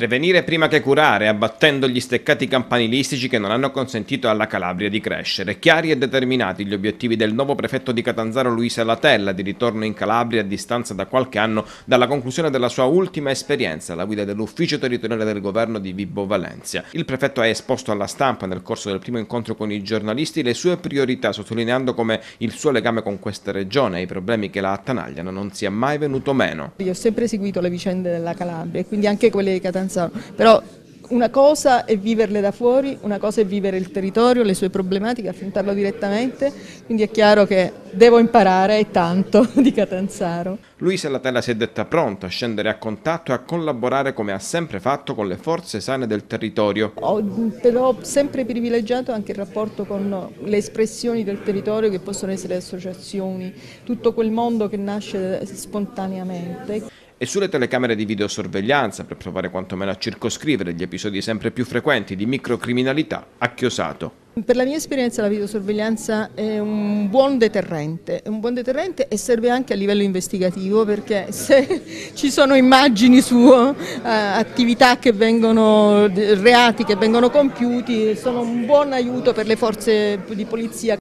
Prevenire prima che curare, abbattendo gli steccati campanilistici che non hanno consentito alla Calabria di crescere. Chiari e determinati gli obiettivi del nuovo prefetto di Catanzaro Luisa Latella, di ritorno in Calabria a distanza da qualche anno dalla conclusione della sua ultima esperienza alla guida dell'ufficio territoriale del governo di Vibo Valencia. Il prefetto ha esposto alla stampa nel corso del primo incontro con i giornalisti le sue priorità, sottolineando come il suo legame con questa regione e i problemi che la attanagliano non sia mai venuto meno. Io ho sempre seguito le vicende della Calabria e quindi anche quelle di Catanzaro pensano, però una cosa è viverle da fuori, una cosa è vivere il territorio, le sue problematiche, affrontarlo direttamente, quindi è chiaro che devo imparare tanto di Catanzaro. Luisa Latella si è detta pronta a scendere a contatto e a collaborare come ha sempre fatto con le forze sane del territorio. Ho però sempre privilegiato anche il rapporto con le espressioni del territorio che possono essere associazioni, tutto quel mondo che nasce spontaneamente e sulle telecamere di videosorveglianza per provare quantomeno a circoscrivere gli episodi sempre più frequenti di microcriminalità a Chiosato. Per la mia esperienza la videosorveglianza è un buon deterrente, è un buon deterrente e serve anche a livello investigativo perché se ci sono immagini su eh, attività che vengono, reati che vengono compiuti, sono un buon aiuto per le forze di polizia